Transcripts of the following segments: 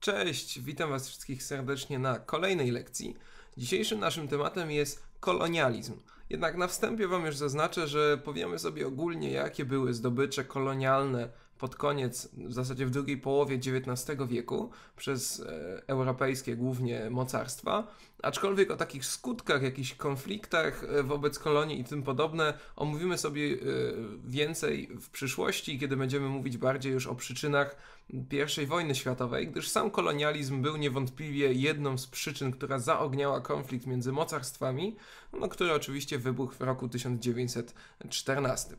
Cześć, witam Was wszystkich serdecznie na kolejnej lekcji. Dzisiejszym naszym tematem jest kolonializm. Jednak na wstępie Wam już zaznaczę, że powiemy sobie ogólnie, jakie były zdobycze kolonialne pod koniec, w zasadzie w drugiej połowie XIX wieku przez e, europejskie głównie mocarstwa, aczkolwiek o takich skutkach, jakichś konfliktach e, wobec kolonii i tym podobne omówimy sobie e, więcej w przyszłości, kiedy będziemy mówić bardziej już o przyczynach I wojny światowej, gdyż sam kolonializm był niewątpliwie jedną z przyczyn, która zaogniała konflikt między mocarstwami, no, który oczywiście wybuchł w roku 1914.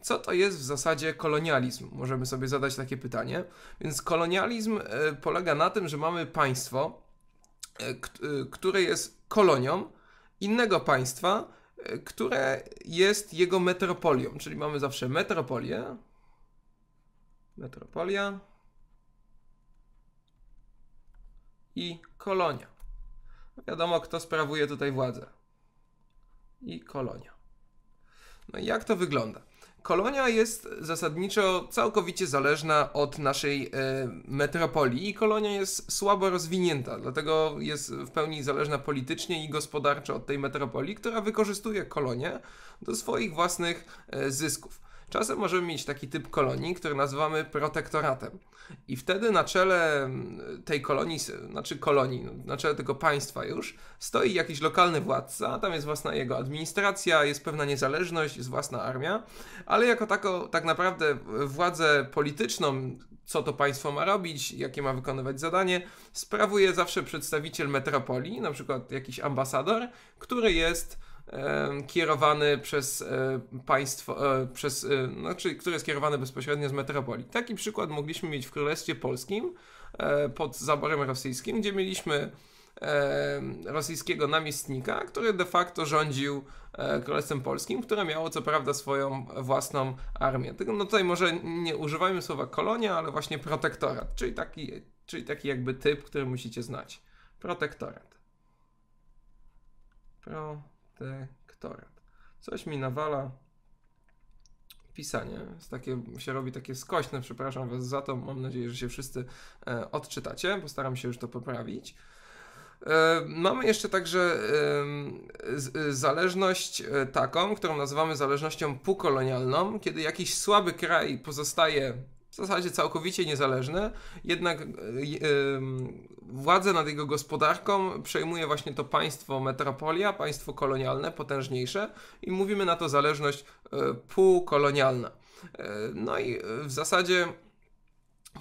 Co to jest w zasadzie kolonializm? Możemy sobie zadać takie pytanie. Więc kolonializm e, polega na tym, że mamy państwo, e, e, które jest kolonią innego państwa, które jest jego metropolią. Czyli mamy zawsze metropolię. Metropolia. I kolonia. No wiadomo, kto sprawuje tutaj władzę. I kolonia. No i jak to wygląda? Kolonia jest zasadniczo całkowicie zależna od naszej e, metropolii i kolonia jest słabo rozwinięta, dlatego jest w pełni zależna politycznie i gospodarczo od tej metropolii, która wykorzystuje kolonię do swoich własnych e, zysków. Czasem możemy mieć taki typ kolonii, który nazywamy protektoratem. I wtedy na czele mm, tej kolonii, znaczy kolonii, no, na czele tego państwa już, stoi jakiś lokalny władca, tam jest własna jego administracja, jest pewna niezależność, jest własna armia, ale jako tako, tak naprawdę władzę polityczną, co to państwo ma robić, jakie ma wykonywać zadanie, sprawuje zawsze przedstawiciel metropolii, na przykład jakiś ambasador, który jest kierowany przez e, państwo, e, przez, znaczy, który jest kierowany bezpośrednio z metropolii. Taki przykład mogliśmy mieć w Królestwie Polskim pod zaborem rosyjskim, gdzie mieliśmy rosyjskiego namiestnika, który de facto rządził Królestwem Polskim, które miało co prawda swoją własną armię. No tutaj może nie używajmy słowa kolonia, ale właśnie protektorat, czyli taki, czyli taki jakby typ, który musicie znać. Protektorat. Pro detektorat. Coś mi nawala pisanie. Jest takie, się robi takie skośne, przepraszam Was za to. Mam nadzieję, że się wszyscy e, odczytacie. Postaram się już to poprawić. E, mamy jeszcze także e, z, e, zależność e, taką, którą nazywamy zależnością półkolonialną, kiedy jakiś słaby kraj pozostaje w zasadzie całkowicie niezależny, jednak e, władzę nad jego gospodarką przejmuje właśnie to państwo metropolia, państwo kolonialne, potężniejsze i mówimy na to zależność e, półkolonialna. E, no i w zasadzie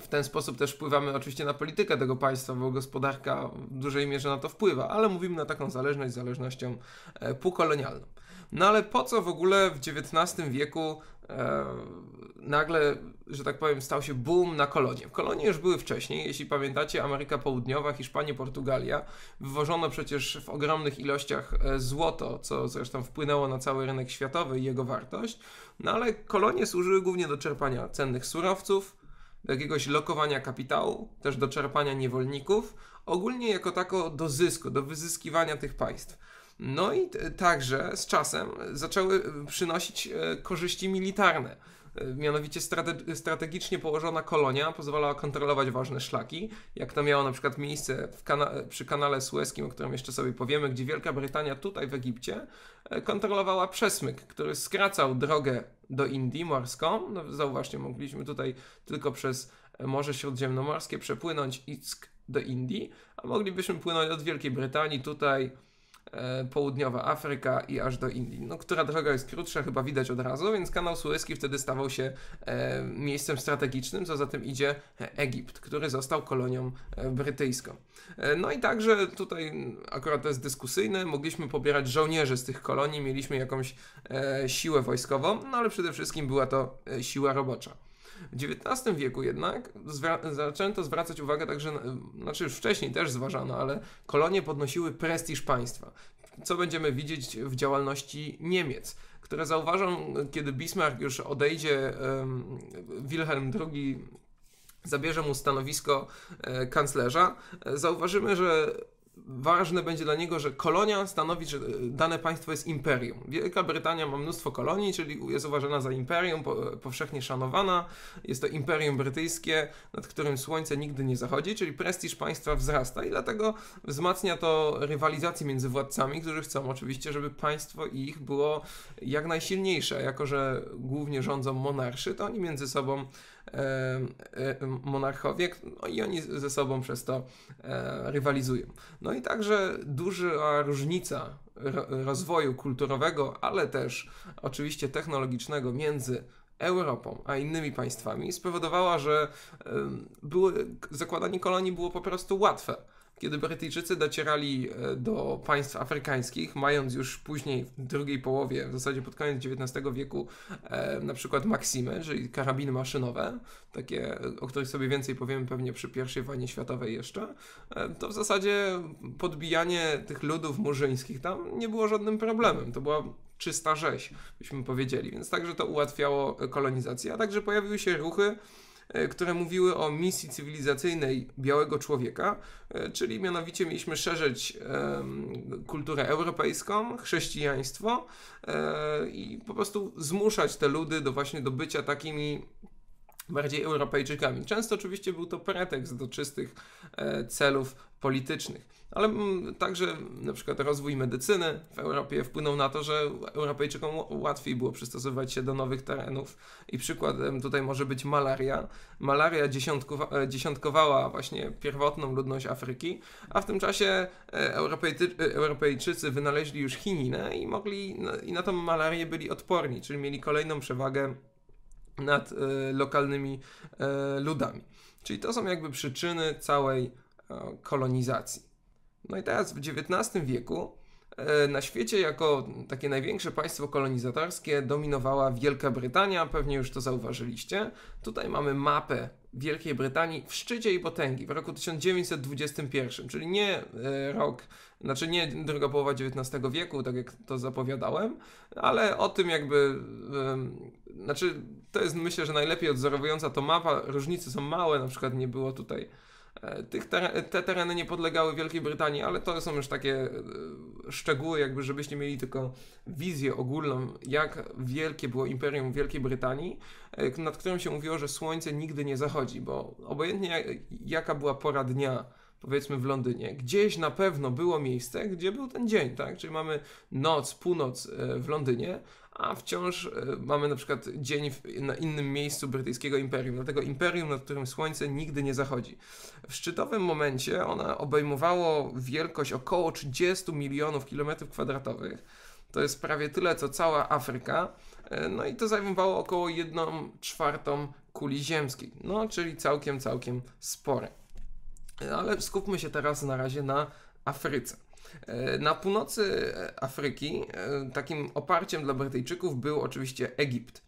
w ten sposób też wpływamy oczywiście na politykę tego państwa, bo gospodarka w dużej mierze na to wpływa, ale mówimy na taką zależność zależnością półkolonialną. No ale po co w ogóle w XIX wieku nagle że tak powiem, stał się boom na kolonie. Kolonie już były wcześniej, jeśli pamiętacie, Ameryka Południowa, Hiszpania, Portugalia. Wywożono przecież w ogromnych ilościach e, złoto, co zresztą wpłynęło na cały rynek światowy i jego wartość. No ale kolonie służyły głównie do czerpania cennych surowców, do jakiegoś lokowania kapitału, też do czerpania niewolników, ogólnie jako tako do zysku, do wyzyskiwania tych państw. No i także z czasem zaczęły e, przynosić e, korzyści militarne E, mianowicie strate- strategicznie położona kolonia pozwalała kontrolować ważne szlaki, jak to miało na przykład miejsce kana- przy kanale sueskim, o którym jeszcze sobie powiemy, gdzie Wielka Brytania tutaj w Egipcie e, kontrolowała przesmyk, który skracał drogę do Indii morską. No, zauważcie, mogliśmy tutaj tylko przez e, Morze Śródziemnomorskie przepłynąć i do Indii, a moglibyśmy płynąć od Wielkiej Brytanii tutaj E, południowa Afryka i aż do Indii. No, która droga jest krótsza, chyba widać od razu, więc kanał Suezki wtedy stawał się e, miejscem strategicznym, co za tym idzie e, Egipt, który został kolonią brytyjską. No i także tutaj akurat to jest dyskusyjne, mogliśmy pobierać żołnierzy z tych kolonii, mieliśmy jakąś siłę wojskową, no ale przede wszystkim była to siła robocza. W XIX wieku jednak zwra- zaczęto zwracać uwagę także, e, znaczy już wcześniej też zważano, ale kolonie podnosiły prestiż państwa. Co będziemy widzieć w działalności Niemiec które zauważą, kiedy Bismarck już odejdzie, Wilhelm II zabierze mu stanowisko e, kanclerza, e, zauważymy, że ważne będzie dla niego, że kolonia stanowi, że e, dane państwo jest imperium. Wielka Brytania ma mnóstwo kolonii, czyli jest uważana za imperium, e, powszechnie szanowana. Jest to imperium brytyjskie, nad którym słońce nigdy nie zachodzi, czyli prestiż państwa wzrasta i dlatego wzmacnia to rywalizację między władcami, którzy chcą oczywiście, żeby państwo ich było jak najsilniejsze. Jako, że głównie rządzą monarszy, to oni między sobą E, monarchowie no i oni ze sobą przez to e, rywalizują. No i także duża różnica rozwoju kulturowego, ale też oczywiście technologicznego między Europą, a innymi państwami spowodowała, że były, zakładanie kolonii było po prostu łatwe kiedy Brytyjczycy docierali e, do państw afrykańskich, mając już później w drugiej połowie, w zasadzie pod koniec XIX wieku, e, na przykład Maksimy, czyli karabiny maszynowe, takie, o których sobie więcej powiemy pewnie przy pierwszej wojnie światowej jeszcze, e, to w zasadzie podbijanie tych ludów murzyńskich tam nie było żadnym problemem. To była czysta rzeź, byśmy powiedzieli, więc także to ułatwiało kolonizację, a także pojawiły się ruchy, E, które mówiły o misji cywilizacyjnej białego człowieka, e, czyli mianowicie mieliśmy szerzyć kulturę europejską, chrześcijaństwo e, i po prostu zmuszać te ludy do właśnie do bycia takimi bardziej Europejczykami. Często oczywiście był to pretekst do czystych celów politycznych ale mm, także na przykład rozwój medycyny w Europie wpłynął na to, że Europejczykom łatwiej było przystosowywać się do nowych terenów. I przykładem tutaj może być malaria. Malaria dziesiątkowała właśnie pierwotną ludność Afryki, a w tym czasie e, e, Europejczycy wynaleźli już chininę i mogli no, i na tą malarię byli odporni, czyli mieli kolejną przewagę nad e, lokalnymi ludami. Czyli to są jakby przyczyny całej kolonizacji. No i teraz w XIX wieku e, na świecie jako takie największe państwo kolonizatorskie dominowała Wielka Brytania, pewnie już to zauważyliście. Tutaj mamy mapę Wielkiej Brytanii w szczycie jej potęgi w roku 1921, czyli nie e, rok, znaczy nie druga połowa XIX wieku, tak jak to zapowiadałem, ale o tym jakby, znaczy to jest myślę, że najlepiej odzorowująca to mapa, różnice są małe, na przykład nie było tutaj E, tych teren, te tereny nie podlegały Wielkiej Brytanii, ale to są już takie e, szczegóły, jakby żebyście mieli tylko wizję ogólną, jak wielkie było Imperium Wielkiej Brytanii, e, nad którym się mówiło, że słońce nigdy nie zachodzi, bo obojętnie jaka była pora dnia, powiedzmy w Londynie, gdzieś na pewno było miejsce, gdzie był ten dzień, tak? Czyli mamy noc, północ w Londynie, a wciąż e, mamy na przykład dzień w, na innym miejscu brytyjskiego imperium, dlatego imperium, nad którym słońce nigdy nie zachodzi. W szczytowym momencie ona obejmowało wielkość około 30 milionów kilometrów kwadratowych. To jest prawie tyle, co cała Afryka. E, no i to zajmowało około 1 czwartą kuli ziemskiej. No, czyli całkiem, całkiem spore. E, ale skupmy się teraz na razie na Afryce. E, na północy Afryki e, takim oparciem dla Brytyjczyków był oczywiście Egipt.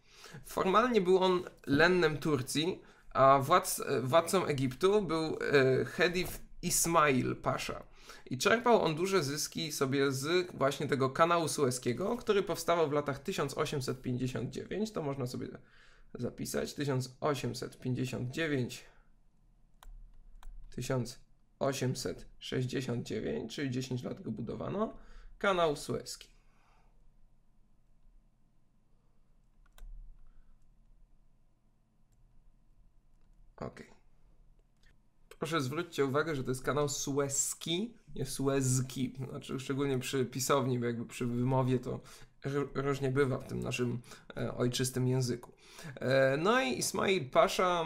Formalnie był on lennem Turcji, a władz, władcą Egiptu był e, Hedif Ismail Pasza. I czerpał on duże zyski sobie z właśnie tego kanału sueskiego, który powstawał w latach 1859. To można sobie zapisać. 1859. 1859 869, czyli 10 lat go budowano, kanał Suezki. Ok. Proszę zwróćcie uwagę, że to jest kanał Suezki, nie Suezki. Znaczy, szczególnie przy pisowni, bo jakby przy wymowie to różnie bywa w tym naszym e, ojczystym języku. E, no i Ismail Pasza,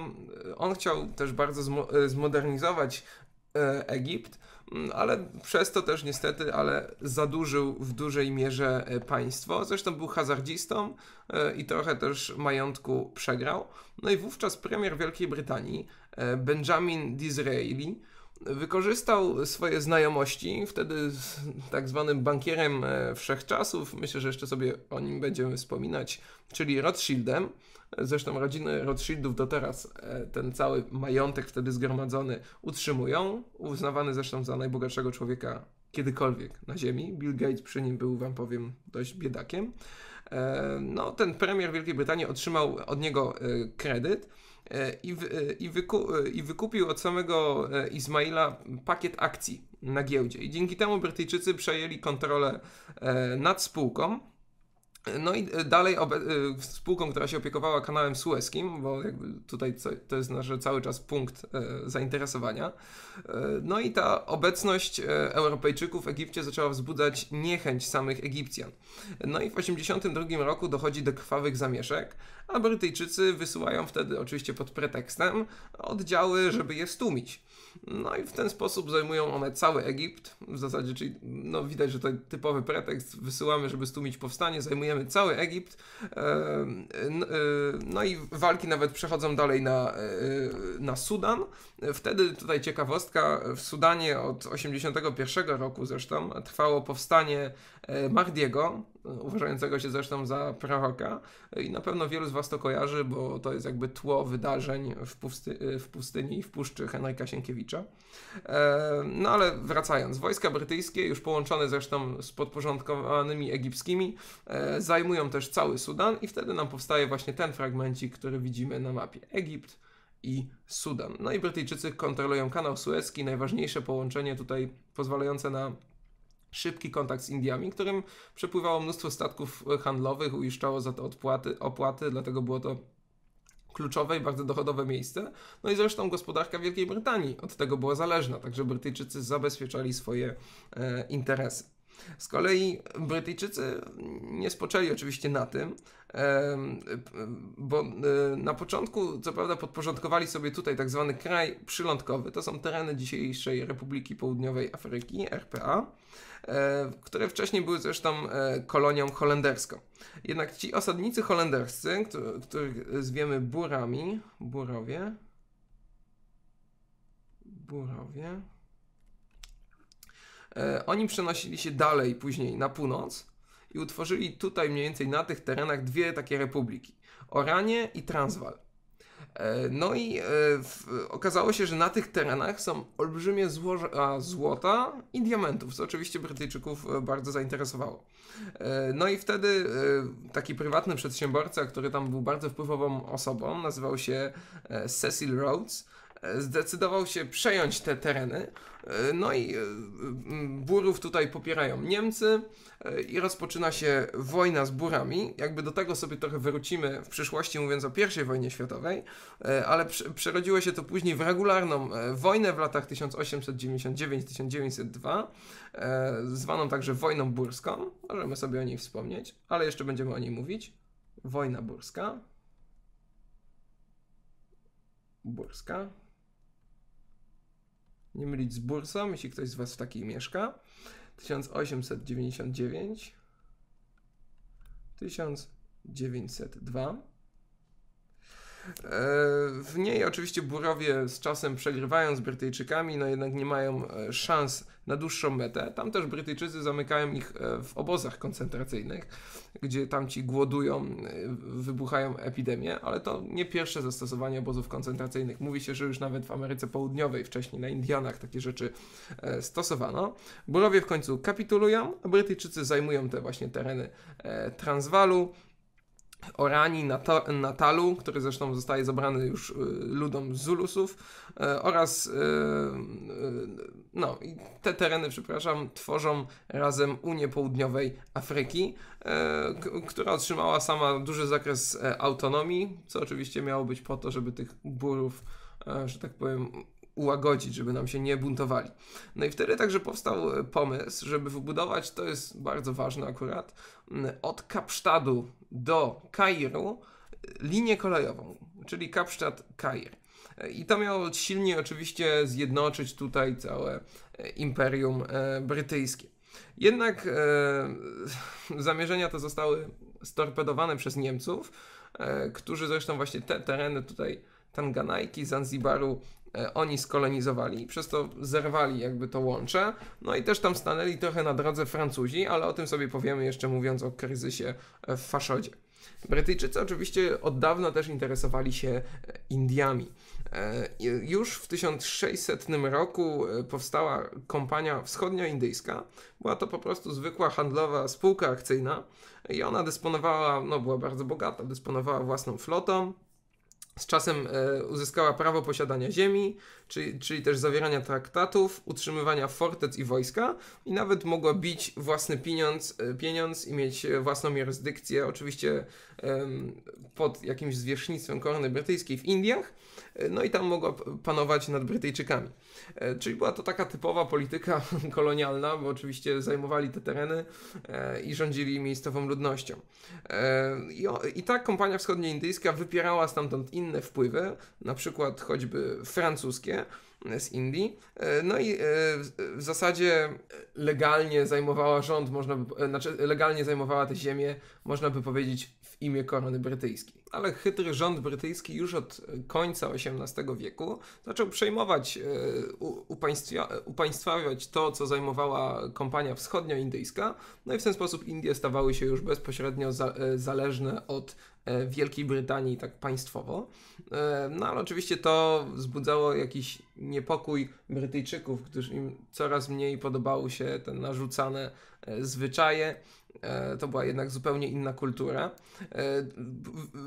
e, on chciał też bardzo zmodernizować E, Egipt, mm, ale przez to też niestety, ale zadłużył w dużej mierze e, państwo. Zresztą był hazardzistą e, i trochę też majątku przegrał. No i wówczas premier Wielkiej Brytanii, Benjamin Disraeli, wykorzystał swoje znajomości, wtedy z tak zwanym bankierem wszechczasów, myślę, że jeszcze sobie o nim będziemy wspominać, czyli Rothschildem, Zresztą rodziny Rothschildów do teraz e, ten cały majątek wtedy zgromadzony utrzymują. Uznawany zresztą za najbogatszego człowieka kiedykolwiek na Ziemi. Bill Gates przy nim był, wam powiem, dość biedakiem. E, no, ten premier Wielkiej Brytanii otrzymał od niego e, kredyt. I, i, wyku, i, wykupił od samego Izmaila pakiet akcji na giełdzie. I dzięki temu Brytyjczycy przejęli kontrolę nad spółką no i e, dalej e, spółką, która się opiekowała kanałem sueskim, bo jakby tutaj to jest nasz cały czas punkt e, zainteresowania. No i ta obecność Europejczyków w Egipcie zaczęła wzbudzać niechęć samych Egipcjan. No i w 1982 roku dochodzi do krwawych zamieszek, a Brytyjczycy wysyłają wtedy, oczywiście pod pretekstem, oddziały, żeby je stłumić. No i w ten sposób zajmują one cały Egipt, w zasadzie, czyli no, widać, że to typowy pretekst, wysyłamy, żeby stłumić powstanie, zajmujemy cały Egipt. No, no i walki nawet przechodzą dalej na, e, e, na Sudan. Wtedy tutaj ciekawostka, w Sudanie od 81 roku zresztą trwało powstanie E, Mahdiego, uważającego się zresztą za proroka. E, I na pewno wielu z Was to kojarzy, bo to jest jakby tło wydarzeń w, pusty e, w pustyni i w puszczy Henryka Sienkiewicza. No ale wracając, wojska brytyjskie, już połączone zresztą z podporządkowanymi egipskimi, zajmują też cały Sudan i wtedy nam powstaje właśnie ten fragmencik, który widzimy na mapie. Egipt i Sudan. No i Brytyjczycy kontrolują kanał sueski, najważniejsze połączenie tutaj pozwalające na szybki kontakt z Indiami, którym przepływało mnóstwo statków handlowych, uiszczało za to odpłaty, opłaty, dlatego było to kluczowe i bardzo dochodowe miejsce. No i zresztą gospodarka Wielkiej Brytanii od tego była zależna, także Brytyjczycy zabezpieczali swoje e, interesy. Z kolei Brytyjczycy nie spoczęli oczywiście na tym bo e, na początku, co prawda, podporządkowali sobie tutaj tak zwany kraj przylądkowy. To są tereny dzisiejszej Republiki Południowej Afryki, RPA, e, które wcześniej były zresztą e, kolonią holenderską. Jednak ci osadnicy holenderscy, których zwiemy burami, burowie, burowie, oni przenosili się dalej później na północ i utworzyli tutaj mniej więcej na tych terenach dwie takie republiki: Oranie i Transwal. E, no i e, okazało się, że na tych terenach są olbrzymie złoża złota i diamentów, co oczywiście Brytyjczyków e, bardzo zainteresowało. No i wtedy taki prywatny przedsiębiorca, który tam był bardzo wpływową osobą, nazywał się Cecil Rhodes zdecydował się przejąć te tereny. E, no i e, burów tutaj popierają Niemcy e, i rozpoczyna się wojna z burami. Jakby do tego sobie trochę wrócimy w przyszłości, mówiąc o I wojnie światowej, ale przerodziło się to później w regularną wojnę w latach 1899-1902, zwaną także wojną burską. Możemy sobie o niej wspomnieć, ale jeszcze będziemy o niej mówić. Wojna burska. Burska nie mylić z bursą, jeśli ktoś z Was w takiej mieszka. 1899 1902 w niej oczywiście Burowie z czasem przegrywają z Brytyjczykami, no jednak nie mają e, szans na dłuższą metę. Tam też Brytyjczycy zamykają ich e, w obozach koncentracyjnych, gdzie tamci głodują, e, wybuchają epidemie, ale to nie pierwsze zastosowanie obozów koncentracyjnych. Mówi się, że już nawet w Ameryce Południowej, wcześniej na Indianach takie rzeczy stosowano. Burowie w końcu kapitulują, a Brytyjczycy zajmują te właśnie tereny Transwalu. Orani, Natalu, który zresztą zostaje zabrany już y, ludom Zulusów e, oraz e, e, no, te tereny, przepraszam, tworzą razem Unię Południowej Afryki, która otrzymała sama duży zakres autonomii, co oczywiście miało być po to, żeby tych burów, że tak powiem, ułagodzić, żeby nam się nie buntowali. No i wtedy także powstał e, pomysł, żeby wybudować, to jest bardzo ważne akurat, od Kapsztadu do Kairu e, linię kolejową, czyli Kapsztad-Kair. E, I to miało silnie oczywiście zjednoczyć tutaj całe imperium brytyjskie. Jednak e, zamierzenia te zostały storpedowane przez Niemców, e, którzy zresztą właśnie te tereny tutaj Tanganajki, Zanzibaru E, oni skolonizowali przez to zerwali jakby to łącze. No i też tam stanęli trochę na drodze Francuzi, ale o tym sobie powiemy jeszcze mówiąc o kryzysie e, w Faszodzie. Brytyjczycy oczywiście od dawna też interesowali się e, Indiami. Już w 1600 roku powstała kompania wschodnioindyjska. Była to po prostu zwykła handlowa spółka akcyjna i ona dysponowała, no była bardzo bogata, dysponowała własną flotą, z czasem e, uzyskała prawo posiadania ziemi, czyli, czyli też zawierania traktatów, utrzymywania fortec i wojska, i nawet mogła bić własny pieniądz, e, pieniądz i mieć własną jurysdykcję, oczywiście pod jakimś zwierzchnictwem korony brytyjskiej w Indiach, e, no i tam mogła panować nad Brytyjczykami. E, czyli była to taka typowa polityka kolonialna, bo oczywiście zajmowali te tereny e, i rządzili miejscową ludnością. I tak Kompania Wschodnioindyjska wypierała stamtąd inne wpływy, na przykład choćby francuskie, z Indii. No i w zasadzie legalnie zajmowała rząd, można by, znaczy legalnie zajmowała te ziemię, można by powiedzieć, imię korony brytyjskiej. Ale chytry rząd brytyjski już od e, końca XVIII wieku zaczął przejmować, e, upaństwia, e, upaństwawiać to, co zajmowała kompania wschodnioindyjska, no i w ten sposób Indie stawały się już bezpośrednio zależne od Wielkiej Brytanii tak państwowo. No ale oczywiście to wzbudzało jakiś niepokój Brytyjczyków, im coraz mniej podobały się te narzucane zwyczaje E, to była jednak zupełnie inna kultura. E,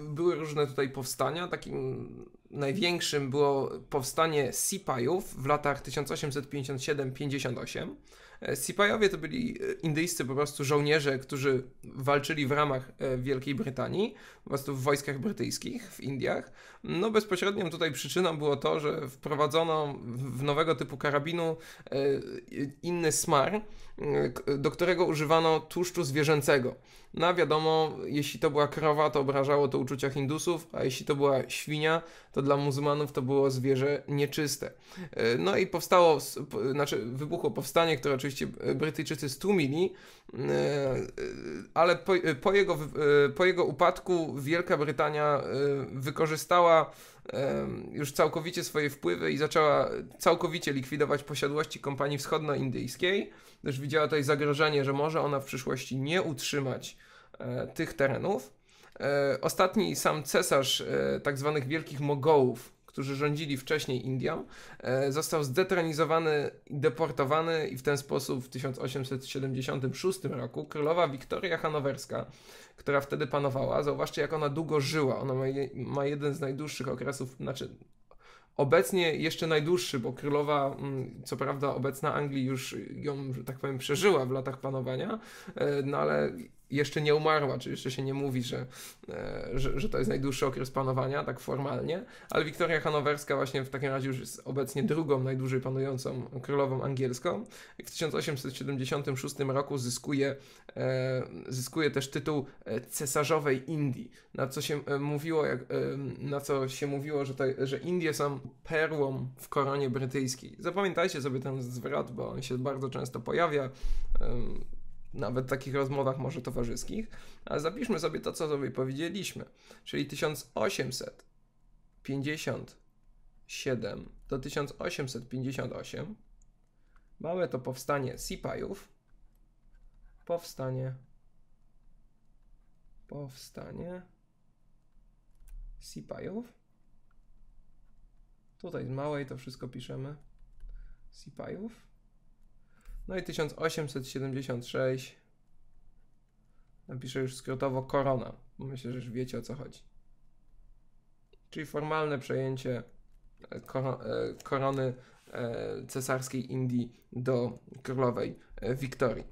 były różne tutaj powstania. Takim największym było powstanie Sipajów w latach 1857-58. E, Sipajowie to byli indyjscy po prostu żołnierze, którzy walczyli w ramach Wielkiej Brytanii, po prostu w wojskach brytyjskich w Indiach. No bezpośrednią tutaj przyczyną było to, że wprowadzono w nowego typu karabinu inny smar, do którego używano tłuszczu zwierzęcego. No wiadomo, jeśli to była krowa, to obrażało to uczucia Hindusów, a jeśli to była świnia, to dla muzułmanów to było zwierzę nieczyste. E, no i powstało, znaczy wybuchło powstanie, które oczywiście e, Brytyjczycy stłumili, e, ale po, po, jego, po jego upadku Wielka Brytania wykorzystała już całkowicie swoje wpływy i zaczęła całkowicie likwidować posiadłości kompanii wschodnoindyjskiej, gdyż widziała tutaj zagrożenie, że może ona w przyszłości nie utrzymać e, tych terenów. E, ostatni sam cesarz e, tzw. Tak wielkich Mogołów, którzy rządzili wcześniej Indią, e, został zdetronizowany deportowany i w ten sposób w 1876 roku królowa Wiktoria Hanowerska, która wtedy panowała, zauważcie jak ona długo żyła, ona ma, je, ma jeden z najdłuższych okresów, znaczy obecnie jeszcze najdłuższy, bo królowa, mm, co prawda obecna Anglii już ją, że tak powiem, przeżyła w latach panowania, e, no ale jeszcze nie umarła, czy jeszcze się nie mówi, że, e, że, że, to jest najdłuższy okres panowania, tak formalnie, ale Wiktoria Hanowerska właśnie w takim razie już jest obecnie drugą najdłużej panującą królową angielską i w 1876 roku zyskuje, e, zyskuje też tytuł e, cesarzowej Indii, na co się mówiło, jak, na co się mówiło, że, to, że Indie są perłą w koronie brytyjskiej. Zapamiętajcie sobie ten zwrot, bo on się bardzo często pojawia nawet takich rozmowach może towarzyskich, ale zapiszmy sobie to, co sobie powiedzieliśmy, czyli 1857 do 1858 mamy to powstanie Sipajów, powstanie, powstanie Sipajów, tutaj z małej to wszystko piszemy, Sipajów, no i 1876 napiszę już skrótowo korona. Myślę, że już wiecie o co chodzi. Czyli formalne przejęcie e, e, korony e, cesarskiej Indii do królowej Wiktorii.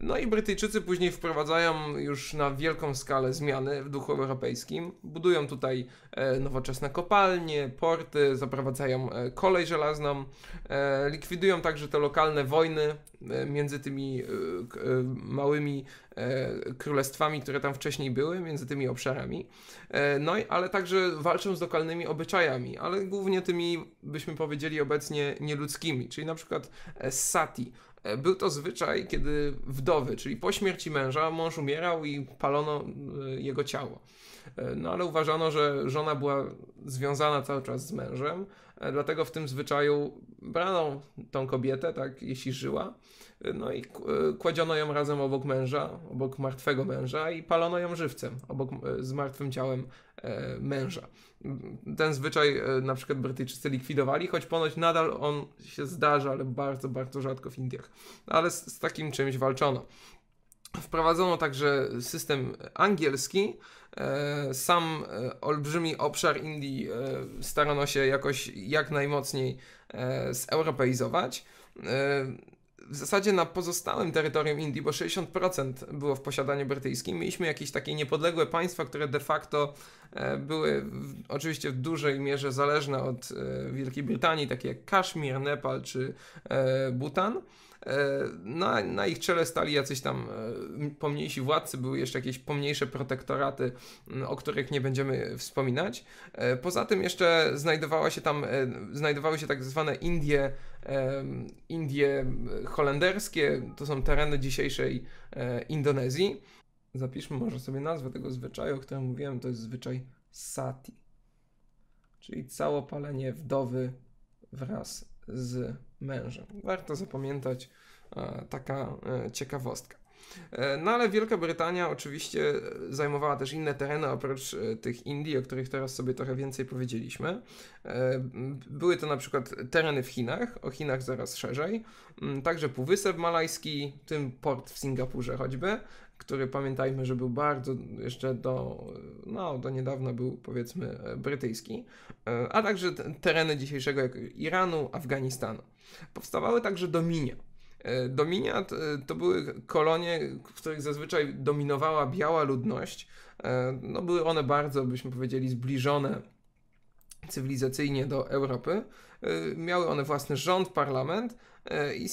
No i Brytyjczycy później wprowadzają już na wielką skalę zmiany w duchu europejskim. Budują tutaj e, nowoczesne kopalnie, porty, zaprowadzają e, kolej żelazną, e, likwidują także te lokalne wojny między tymi małymi królestwami, które tam wcześniej były, między tymi obszarami. No i ale także walczą z lokalnymi obyczajami, ale głównie tymi, byśmy powiedzieli obecnie, nieludzkimi, czyli na przykład Sati E, był to zwyczaj, kiedy wdowy, czyli po śmierci męża, mąż umierał i palono e, jego ciało. E, no ale uważano, że żona była związana cały czas z mężem, dlatego w tym zwyczaju brano tą kobietę, tak, jeśli żyła, no i kładziono ją razem obok męża, obok martwego męża i palono ją żywcem, obok, z martwym ciałem męża ten zwyczaj e, na przykład Brytyjczycy likwidowali, choć ponoć nadal on się zdarza, ale bardzo, bardzo rzadko w Indiach. No, ale z, z takim czymś walczono. Wprowadzono także system angielski. E, sam e, olbrzymi obszar Indii starano się jakoś jak najmocniej zeuropeizować w zasadzie na pozostałym terytorium Indii, bo 60% było w posiadaniu brytyjskim, mieliśmy jakieś takie niepodległe państwa, które de facto e, były w, oczywiście w dużej mierze zależne od e, Wielkiej Brytanii, takie jak Kaszmir, Nepal czy e, Bhutan. E, na, na ich czele stali jacyś tam e, pomniejsi władcy, były jeszcze jakieś pomniejsze protektoraty, o których nie będziemy wspominać. E, poza tym jeszcze znajdowała się tam, znajdowały się tak zwane Indie, Indie holenderskie, to są tereny dzisiejszej Indonezji. Zapiszmy może sobie nazwę tego zwyczaju, o którym mówiłem, to jest zwyczaj sati, czyli całopalenie wdowy wraz z mężem. Warto zapamiętać e, taka e, ciekawostka. E, no ale Wielka Brytania oczywiście zajmowała też inne tereny oprócz tych Indii, o których teraz sobie trochę więcej powiedzieliśmy. Były to na przykład tereny w Chinach, o Chinach zaraz szerzej, także Półwysep Malajski, tym port w Singapurze choćby, który pamiętajmy, że był bardzo jeszcze do, no, do niedawna był powiedzmy e, brytyjski, e, a także tereny dzisiejszego Iranu, Afganistanu. Powstawały także dominia. E, dominia to były kolonie, w których zazwyczaj dominowała biała ludność. No, były one bardzo, byśmy powiedzieli, zbliżone cywilizacyjnie do Europy. Miały one własny rząd, parlament, E, i e,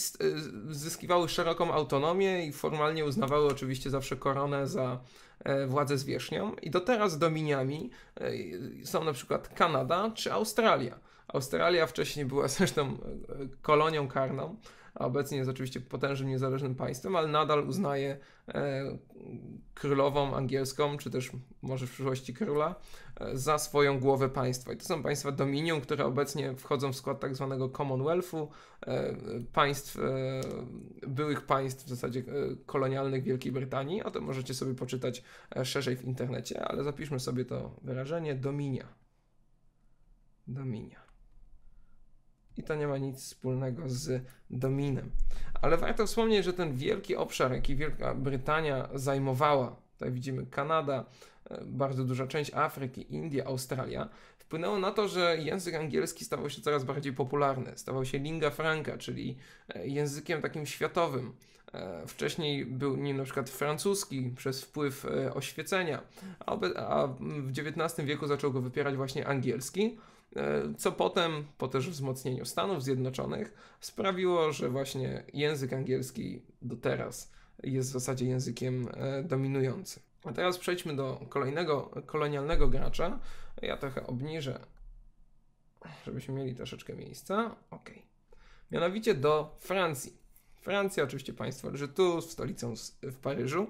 zyskiwały szeroką autonomię i formalnie uznawały oczywiście zawsze koronę za e, władzę zwierzchnią. I do teraz dominiami są na przykład Kanada czy Australia. Australia wcześniej była zresztą kolonią karną a obecnie jest oczywiście potężnym, niezależnym państwem, ale nadal uznaje e, królową angielską, czy też może w przyszłości króla, e, za swoją głowę państwa. I to są państwa dominium, które obecnie wchodzą w skład tak zwanego Commonwealthu, e, państw, e, byłych państw w zasadzie e, kolonialnych Wielkiej Brytanii. O tym możecie sobie poczytać e, szerzej w internecie, ale zapiszmy sobie to wyrażenie dominia. Dominia i to nie ma nic wspólnego z dominem. Ale warto wspomnieć, że ten wielki obszar, jaki Wielka Brytania zajmowała, tutaj widzimy Kanada, e, bardzo duża część Afryki, India, Australia, wpłynęło na to, że język angielski stawał się coraz bardziej popularny. Stawał się lingua franca, czyli e, językiem takim światowym. E, wcześniej był nim na przykład francuski przez wpływ oświecenia, a w XIX wieku zaczął go wypierać właśnie angielski E, co potem, po też wzmocnieniu Stanów Zjednoczonych, sprawiło, że właśnie język angielski do teraz jest w zasadzie językiem e, dominującym. A teraz przejdźmy do kolejnego kolonialnego gracza. Ja trochę obniżę, żebyśmy mieli troszeczkę miejsca. Ok. Mianowicie do Francji. Francja, oczywiście państwo z stolicą w Paryżu,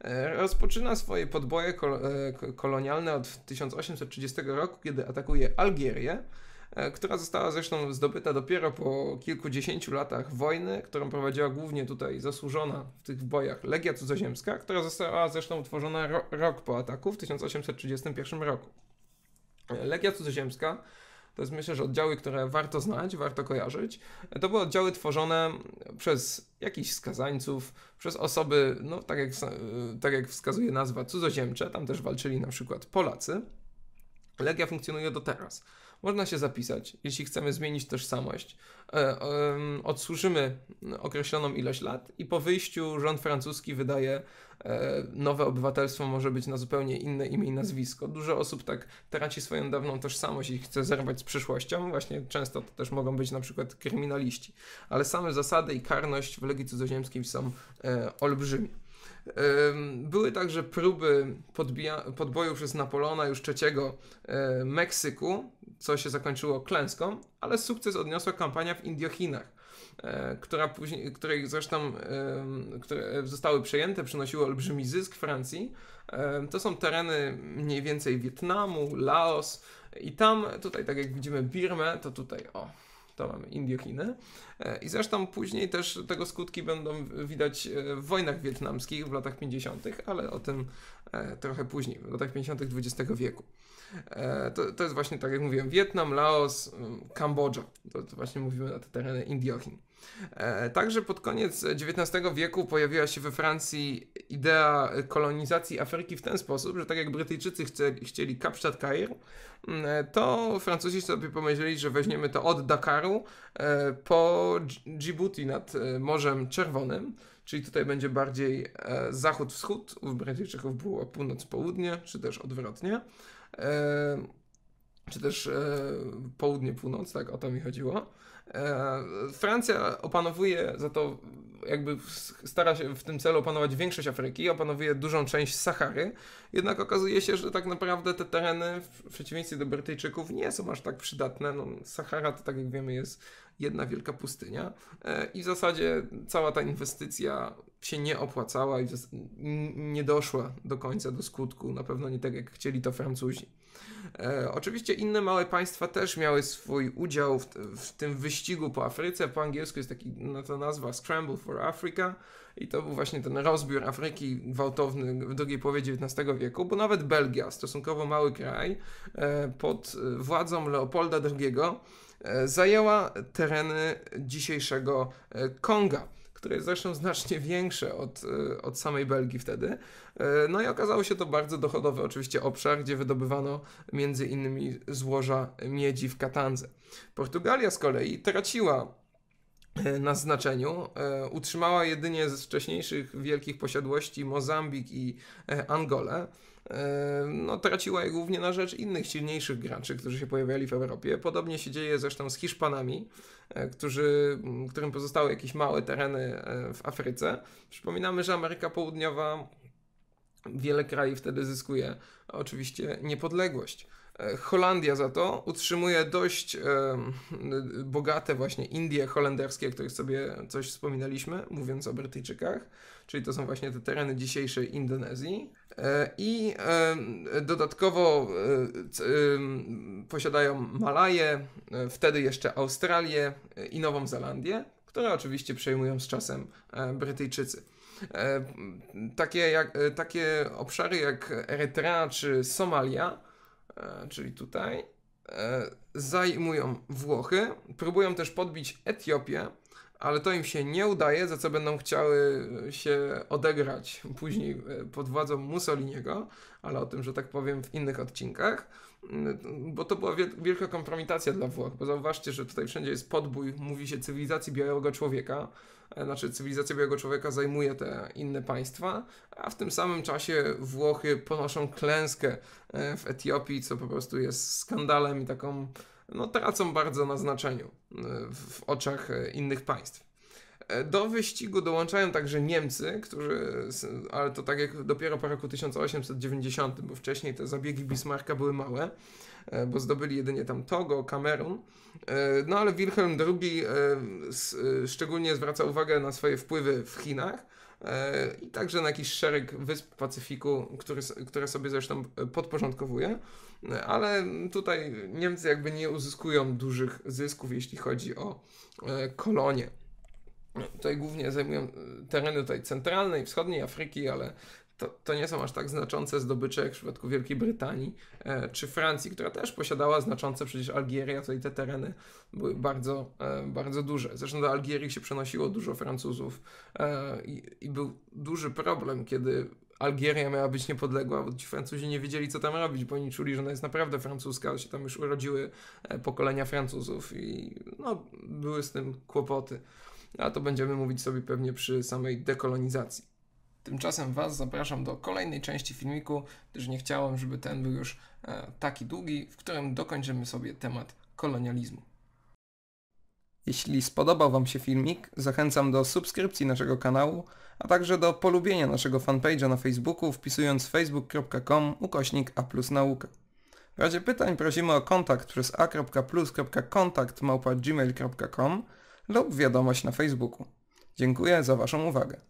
e, rozpoczyna swoje podboje kol e, kolonialne od 1830 roku, kiedy atakuje Algierię, e, która została zresztą zdobyta dopiero po kilkudziesięciu latach wojny, którą prowadziła głównie tutaj zasłużona w tych bojach Legia Cudzoziemska, która została zresztą utworzona ro rok po ataku w 1831 roku. Legia Cudzoziemska to jest myślę, że oddziały, które warto znać, warto kojarzyć. To były oddziały tworzone przez jakichś skazańców, przez osoby, no tak jak, tak jak wskazuje nazwa, cudzoziemcze, tam też walczyli na przykład Polacy. Legia funkcjonuje do teraz. Można się zapisać, jeśli chcemy zmienić tożsamość. E, e, mm, odsłużymy określoną ilość lat i po wyjściu rząd francuski wydaje E, nowe obywatelstwo może być na zupełnie inne imię i nazwisko. Dużo osób tak traci swoją dawną tożsamość i chce zerwać z przyszłością. Właśnie często to też mogą być na przykład kryminaliści. Ale same zasady i karność w Legii Cudzoziemskiej są e, olbrzymie. Były także próby podbija- podboju przez Napoleona już III e, Meksyku, co się zakończyło klęską, ale sukces odniosła kampania w Indiochinach E, która później, której zresztą które zostały przejęte, przynosiły olbrzymi zysk Francji. To są tereny mniej więcej Wietnamu, Laos i tam, tutaj tak jak widzimy Birmę, to tutaj o, to mamy Indiochiny. E, I zresztą później też tego skutki będą widać e, w wojnach wietnamskich w latach 50., ale o tym trochę później, w latach 50. XX wieku. To, to jest właśnie, tak jak mówiłem, Wietnam, Laos, Kambodża. To, to właśnie mówimy na te tereny Indiochin. E, także pod koniec XIX wieku pojawiła się we Francji idea kolonizacji Afryki w ten sposób, że tak jak Brytyjczycy chcieli Kapsztad Kair, mm, e, to Francuzi sobie pomyśleli, że weźmiemy to od Dakaru e, po Djibouti nad Morzem Czerwonym, czyli tutaj będzie bardziej zachód-wschód, u Brytyjczyków było północ-południe, czy też odwrotnie czy też e, południe, północ, tak o to mi chodziło. E, Francja opanowuje za to, jakby stara się w tym celu opanować większość Afryki, opanowuje dużą część Sahary, jednak okazuje się, że tak naprawdę te tereny, w przeciwieństwie do Brytyjczyków, nie są aż tak przydatne. No, Sahara to, tak jak wiemy, jest jedna wielka pustynia e, i w zasadzie cała ta inwestycja się nie opłacała i nie doszła do końca do skutku, na pewno nie tak jak chcieli to Francuzi. E, oczywiście inne małe państwa też miały swój udział w, w, tym wyścigu po Afryce. Po angielsku jest taki na no to nazwa Scramble for Africa i to był właśnie ten rozbiór Afryki gwałtowny w drugiej połowie XIX wieku, bo nawet Belgia, stosunkowo mały kraj, e, pod e, władzą Leopolda II e, zajęła tereny dzisiejszego e, Konga które jest zresztą znacznie większe od, e, od samej Belgii wtedy. E, no i okazało się to bardzo dochodowy oczywiście obszar, gdzie wydobywano między innymi złoża miedzi w Katandze. Portugalia z kolei traciła e, na znaczeniu. Utrzymała jedynie z wcześniejszych wielkich posiadłości Mozambik i Angolę no, traciła je głównie na rzecz innych silniejszych graczy, którzy się pojawiali w Europie. Podobnie się dzieje zresztą z Hiszpanami, e, którzy, którym pozostały jakieś małe tereny e, w Afryce. Przypominamy, że Ameryka Południowa wiele krajów wtedy zyskuje oczywiście niepodległość. E, Holandia za to utrzymuje dość e, bogate właśnie Indie holenderskie, o których sobie coś wspominaliśmy, mówiąc o Brytyjczykach, czyli to są właśnie te tereny dzisiejszej Indonezji. E, I dodatkowo posiadają Malaję, wtedy jeszcze Australię i Nową Zelandię, które oczywiście przejmują z czasem Brytyjczycy. Takie, jak, takie obszary jak Erytrea czy Somalia E, czyli tutaj, e, zajmują Włochy, próbują też podbić Etiopię, ale to im się nie udaje, za co będą chciały się odegrać później e, pod władzą Mussoliniego, ale o tym, że tak powiem, w innych odcinkach, mm, bo to była wielka kompromitacja dla Włoch, bo zauważcie, że tutaj wszędzie jest podbój, mówi się cywilizacji białego człowieka, E, znaczy cywilizacja białego człowieka zajmuje te inne państwa, a w tym samym czasie Włochy ponoszą klęskę e, w Etiopii, co po prostu jest skandalem i taką, no tracą bardzo na znaczeniu e, w oczach innych państw. Do wyścigu dołączają także Niemcy, którzy, ale to tak jak dopiero po roku 1890, bo wcześniej te zabiegi Bismarcka były małe. E, bo zdobyli jedynie tam Togo, Kamerun. E, no ale Wilhelm II e, szczególnie zwraca uwagę na swoje wpływy w Chinach i także na jakiś szereg wysp Pacyfiku, który, które sobie zresztą podporządkowuje. Ale tutaj Niemcy jakby nie uzyskują dużych zysków, jeśli chodzi o kolonie. Tutaj głównie zajmują tereny tutaj centralnej, wschodniej Afryki, ale to, to nie są aż tak znaczące zdobycze jak w przypadku Wielkiej Brytanii e, czy Francji, która też posiadała znaczące przecież Algieria, tutaj te tereny były bardzo, e, bardzo duże. Zresztą do Algierii się przenosiło dużo Francuzów e, i, i był duży problem, kiedy Algieria miała być niepodległa, bo ci Francuzi nie wiedzieli, co tam robić, bo oni czuli, że ona jest naprawdę francuska, się tam już urodziły e, pokolenia Francuzów i no, były z tym kłopoty. A to będziemy mówić sobie pewnie przy samej dekolonizacji. Tymczasem Was zapraszam do kolejnej części filmiku, gdyż nie chciałem, żeby ten był już e, taki długi, w którym dokończymy sobie temat kolonializmu. Jeśli spodobał Wam się filmik, zachęcam do subskrypcji naszego kanału, a także do polubienia naszego fanpage'a na Facebooku wpisując facebook.com ukośnik a plus naukę W razie pytań prosimy o kontakt przez a.plus.kontakt.gmail.com lub wiadomość na Facebooku. Dziękuję za Waszą uwagę.